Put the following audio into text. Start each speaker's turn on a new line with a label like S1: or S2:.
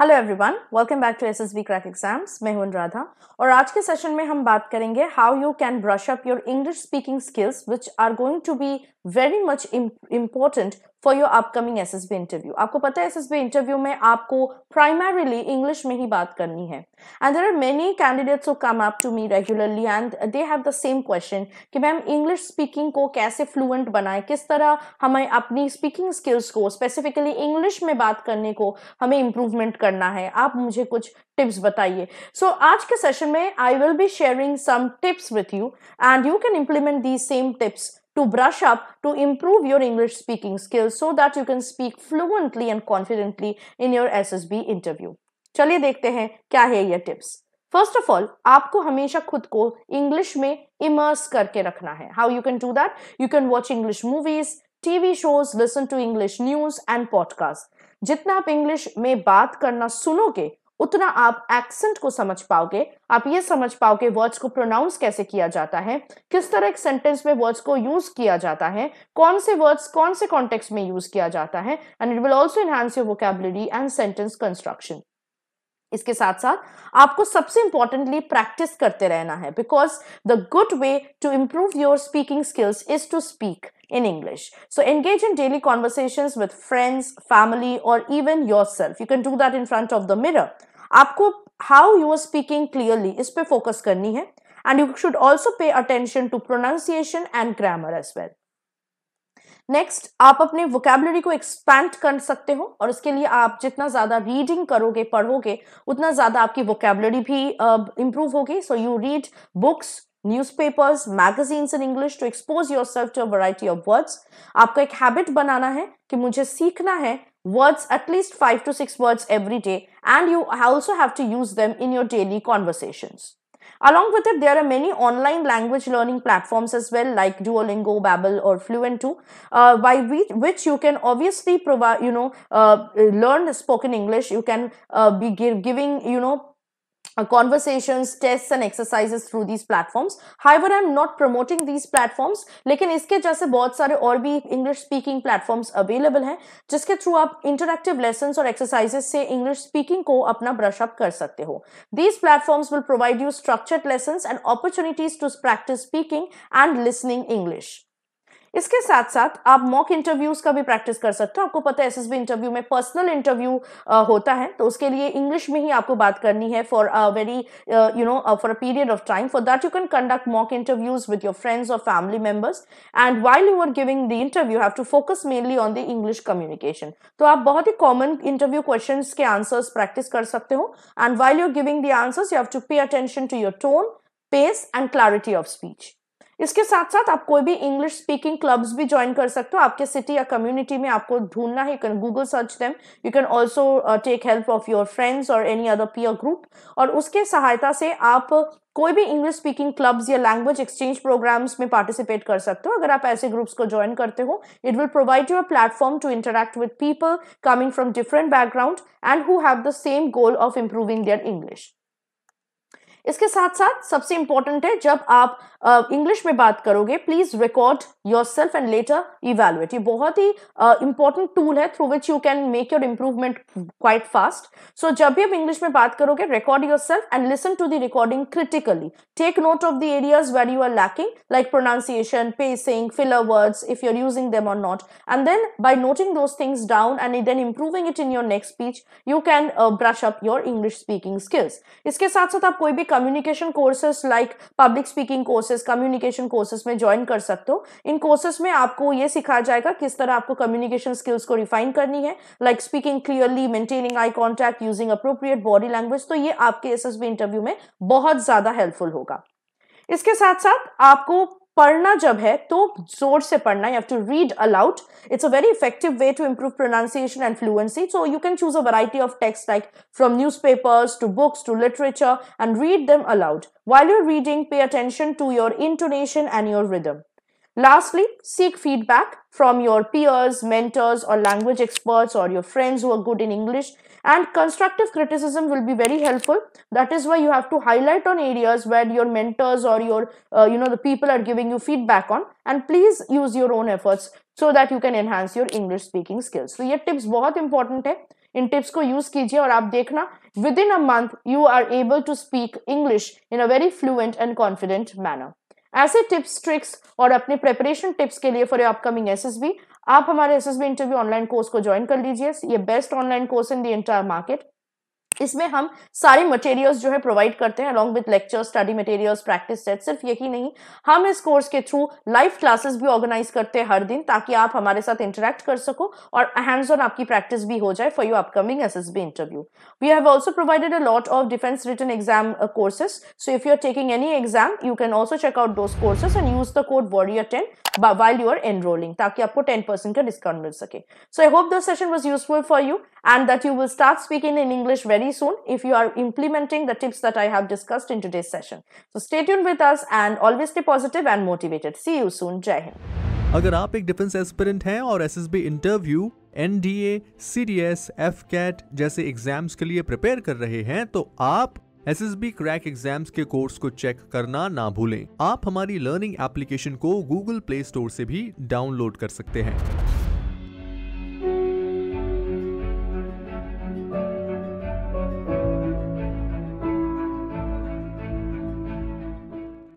S1: Hello everyone welcome back to SSB crack exams मैं हूं राधा और आज के सेशन में हम बात करेंगे how you can brush up your English speaking skills which are going to be very much important for your upcoming S S B interview आपको पता है एस एस बी इंटरव्यू में आपको प्राइमरीली इंग्लिश में ही बात करनी है and there are many candidates come up to me regularly and they have the same question कि मैम इंग्लिश स्पीकिंग को कैसे फ्लुएंट बनाए किस तरह हमें अपनी स्पीकिंग स्किल्स को स्पेसिफिकली इंग्लिश में बात करने को हमें इम्प्रूवमेंट करना है आप मुझे कुछ टिप्स बताइए सो so, आज के सेशन में I will be sharing some tips with you and you can implement these same tips to brush up to improve your English speaking skills so that you can speak fluently and confidently in your SSB interview. चलिए देखते हैं क्या है ये tips first of all आपको हमेशा खुद को इंग्लिश में इमर्स करके रखना है how you can do that you can watch English movies TV shows listen to English news and podcast जितना आप इंग्लिश में बात करना सुनोगे उतना आप एक्सेंट को समझ पाओगे आप ये समझ पाओगे वर्ड्स को प्रोनाउंस कैसे किया जाता है किस तरह एक सेंटेंस में वर्ड्स को यूज किया जाता है कौन से वर्ड्स कौन से कॉन्टेक्स में यूज किया जाता है and it will also enhance your vocabulary and sentence construction इसके साथ साथ आपको सबसे इंपॉर्टेंटली प्रैक्टिस करते रहना है because the good way to improve your speaking skills is to speak in English. So engage in daily conversations with friends, family, or even yourself. You can do that in front of the mirror. आपको how you are speaking clearly इस पे focus करनी है and you should also pay attention to pronunciation and grammar as well. Next आप अपने vocabulary को expand कर सकते हो और इसके लिए आप जितना ज़्यादा रीडिंग करोगे पढ़ोगे उतना ज़्यादा आपकी वोकेबलरी भी इम्प्रूव uh, होगी so you read books newspapers magazines in English to expose yourself to a variety of words आपको एक हैबिट बनाना है कि मुझे सीखना है words at least 5 to 6 words every day and you also have to use them in your daily conversations along with it there are many online language learning platforms as well like duolingo babel or fluent2 uh, by which you can obviously provide you know uh, learn spoken english you can uh, be give, giving you know uh, conversations tests and exercises these platforms platforms I am not promoting these platforms लेकिन इसके जैसे बहुत सारे और भी English speaking platforms available हैं जिसके through आप इंटरेक्टिव लेसन और एक्सरसाइजेस से इंग्लिश स्पीकिंग को अपना ब्रश अप कर सकते हो these platforms will provide you structured lesson and opportunities to practice speaking and listening English इसके साथ साथ आप मॉक इंटरव्यूज का भी प्रैक्टिस कर सकते हो आपको पता है एस इंटरव्यू में पर्सनल इंटरव्यू होता है तो उसके लिए इंग्लिश में ही आपको बात करनी है for a very you know for a period of time for that you can conduct mock interviews with your friends और family members and while you are giving the interview have to focus mainly on the English communication तो आप बहुत ही common interview question के answers practice कर सकते हो and while you're giving the answers you have to pay attention to your tone pace and clarity of speech इसके साथ साथ आप कोई भी इंग्लिश स्पीकिंग क्लब्स भी ज्वाइन कर सकते हो आपके सिटी या कम्युनिटी में आपको ढूंढना है Google search them you can also take help of your friends और एनी अदर पीयर ग्रुप और उसके सहायता से आप कोई भी इंग्लिश स्पीकिंग क्लब्स या लैंग्वेज एक्सचेंज प्रोग्राम्स में पार्टिसिपेट कर सकते हो अगर आप ऐसे ग्रुप्स को ज्वाइन करते हो it will provide you a platform to interact with people coming from different background and who have the same goal of improving their English इसके साथ साथ सबसे इंपॉर्टेंट है जब आप इंग्लिश uh, में बात करोगे please record yourself and later evaluate ये बहुत ही इंपॉर्टेंट uh, टूल है through which you can make your improvement quite fast so जब भी आप इंग्लिश में बात करोगे record yourself and listen to the recording critically take note of the areas where you are lacking like pronunciation pacing filler words if you are using them और not and then by noting those things down and then improving it in your next speech you can brush up your English speaking skills इसके साथ साथ आप कोई भी communication courses like public speaking courses communication courses में join कर सकते हो इन कोर्सेस में आपको ये सिखाया जाएगा किस तरह आपको कम्युनिकेशन स्किल्स को रिफाइन करनी है like speaking clearly maintaining eye contact using appropriate body language तो ये आपके एस इंटरव्यू में बहुत ज्यादा हेल्पफुल होगा इसके साथ साथ आपको पढ़ना जब है तो जोर से पढ़ना you have to read aloud it's a very effective way to improve pronunciation and fluency so you can choose a variety of text like from newspapers to books to literature and read them aloud while you're reading pay attention to your intonation and your rhythm Lastly, seek feedback from your peers, mentors or language experts or your friends who are good in English and constructive criticism will be very helpful. That is why you have to highlight on areas where your mentors or your, uh, you know, the people are giving you feedback on and please use your own efforts so that you can enhance your English speaking skills. So, your tips are important. है In tips, use use कीजिए और आप देखना within a month you are able to speak English in a very fluent and confident manner. ऐसे tips tricks और अपने preparation tips के लिए फॉर योर अपकमिंग एसएसबी आप हमारे एसएसबी इंटरव्यू ऑनलाइन कोर्स को ज्वाइन कर लीजिए ये best online course in the entire market इसमें हम सारे मटेरियल्स जो है प्रोवाइड करते हैं along with lecture study materials practice set सिर्फ यही नहीं हम इस कोर्स के थ्रू लाइव क्लासेस भी ऑर्गेनाइज करते हैं हर दिन ताकि आप हमारे साथ इंटरेक्ट कर सको और हैंड्स ऑन आपकी प्रैक्टिस भी हो जाए for your upcoming S S B interview we have also provided a lot of defence written exam courses so if you are taking any exam you can also check out those courses and use the code warrior ten while you are enrolling ताकि आपको ten percent का discount मिल सके so I hope this session was useful for you and that you will start speaking in English very very soon if you are implementing the tips that I have discussed in today's session. So stay tuned with us and always stay positive and motivated. See you soon. Jai Hind. अगर आप एक defence aspirant हैं और SSB interview NDA, CDS, AFCAT जैसे exams के लिए prepare कर रहे हैं तो आप S S B crack exams के कोर्स को चेक करना ना भूलें आप हमारी लर्निंग एप्लीकेशन को गूगल प्ले स्टोर से भी डाउनलोड कर सकते हैं